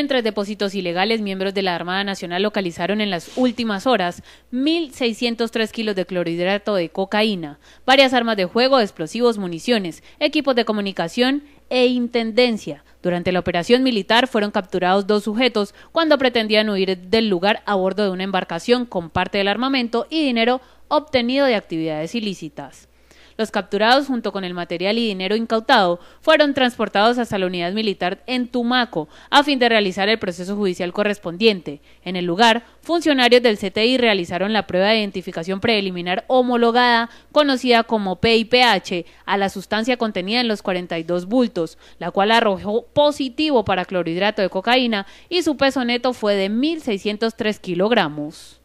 entre depósitos ilegales, miembros de la Armada Nacional localizaron en las últimas horas 1.603 kilos de clorhidrato de cocaína, varias armas de juego, explosivos, municiones, equipos de comunicación e intendencia. Durante la operación militar fueron capturados dos sujetos cuando pretendían huir del lugar a bordo de una embarcación con parte del armamento y dinero obtenido de actividades ilícitas. Los capturados, junto con el material y dinero incautado, fueron transportados hasta la unidad militar en Tumaco a fin de realizar el proceso judicial correspondiente. En el lugar, funcionarios del CTI realizaron la prueba de identificación preliminar homologada, conocida como PIPH, a la sustancia contenida en los 42 bultos, la cual arrojó positivo para clorhidrato de cocaína y su peso neto fue de 1.603 kilogramos.